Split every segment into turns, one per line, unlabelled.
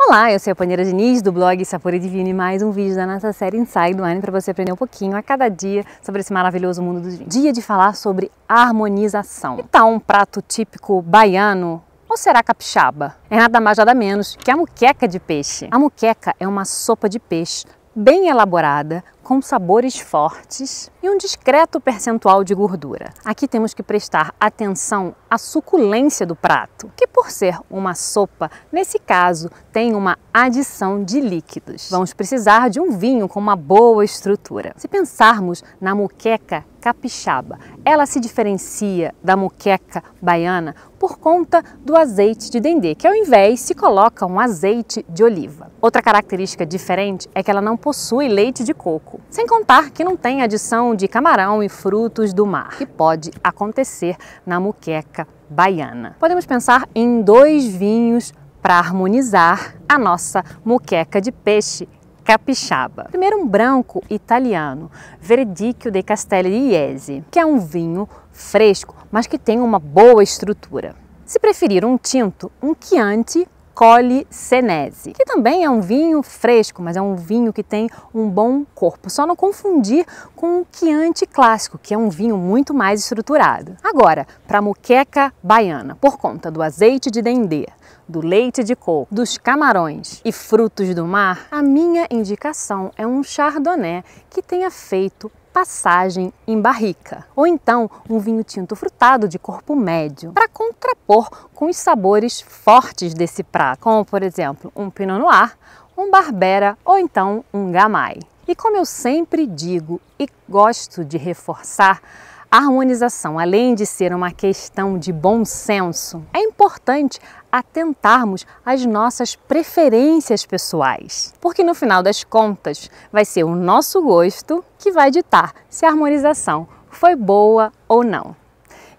Olá, eu sou a Paneira Diniz do blog Sapor e Divino e mais um vídeo da nossa série Inside Wine para você aprender um pouquinho a cada dia sobre esse maravilhoso mundo do vinho. Dia de falar sobre harmonização. Que então, tal um prato típico baiano ou será capixaba? É nada mais nada menos que a muqueca de peixe. A muqueca é uma sopa de peixe bem elaborada, com sabores fortes e um discreto percentual de gordura. Aqui temos que prestar atenção à suculência do prato, que por ser uma sopa, nesse caso, tem uma adição de líquidos. Vamos precisar de um vinho com uma boa estrutura. Se pensarmos na muqueca capixaba, ela se diferencia da muqueca baiana por conta do azeite de dendê, que ao invés se coloca um azeite de oliva. Outra característica diferente é que ela não possui leite de coco, sem contar que não tem adição de camarão e frutos do mar, que pode acontecer na muqueca baiana. Podemos pensar em dois vinhos para harmonizar a nossa muqueca de peixe capixaba. Primeiro um branco italiano, Verdicchio de Castelli di Iese, que é um vinho fresco, mas que tem uma boa estrutura. Se preferir um tinto, um Chianti Senese, que também é um vinho fresco, mas é um vinho que tem um bom corpo. Só não confundir com o Chianti clássico, que é um vinho muito mais estruturado. Agora, para a muqueca baiana, por conta do azeite de dendê, do leite de coco, dos camarões e frutos do mar, a minha indicação é um chardonnay que tenha feito passagem em barrica, ou então um vinho tinto frutado de corpo médio, para contrapor com os sabores fortes desse prato, como por exemplo um Pinot Noir, um Barbera ou então um Gamay. E como eu sempre digo e gosto de reforçar, a harmonização, além de ser uma questão de bom senso, é importante atentarmos às nossas preferências pessoais, porque no final das contas vai ser o nosso gosto que vai ditar se a harmonização foi boa ou não.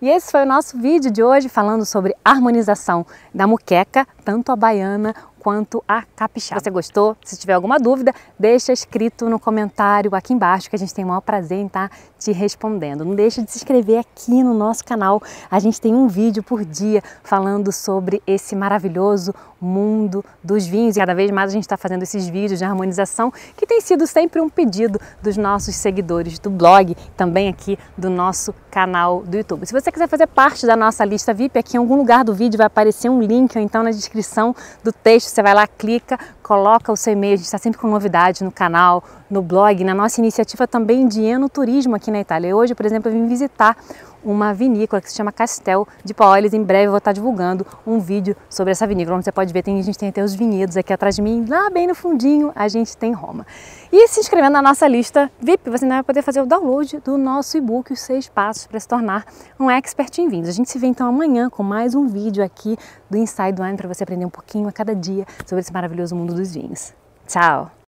E esse foi o nosso vídeo de hoje falando sobre harmonização da muqueca, tanto a baiana, quanto a capixaba. Se você gostou? Se tiver alguma dúvida, deixa escrito no comentário aqui embaixo que a gente tem o maior prazer em estar tá te respondendo. Não deixa de se inscrever aqui no nosso canal. A gente tem um vídeo por dia falando sobre esse maravilhoso mundo dos vinhos e cada vez mais a gente está fazendo esses vídeos de harmonização que tem sido sempre um pedido dos nossos seguidores do blog, também aqui do nosso canal do YouTube. Se você quiser fazer parte da nossa lista VIP, aqui em algum lugar do vídeo vai aparecer um link ou então na descrição do texto você vai lá, clica, coloca o seu e-mail. A gente está sempre com novidade no canal, no blog, na nossa iniciativa também de enoturismo aqui na Itália. hoje, por exemplo, eu vim visitar uma vinícola que se chama Castel de Poales. Em breve eu vou estar divulgando um vídeo sobre essa vinícola, Como você pode ver, tem, a gente tem até os vinhedos aqui atrás de mim, lá bem no fundinho a gente tem Roma. E se inscrevendo na nossa lista VIP, você ainda vai poder fazer o download do nosso e-book Os Seis Passos para se tornar um expert em vinhos. A gente se vê então amanhã com mais um vídeo aqui do Inside Wine para você aprender um pouquinho a cada dia sobre esse maravilhoso mundo dos vinhos. Tchau!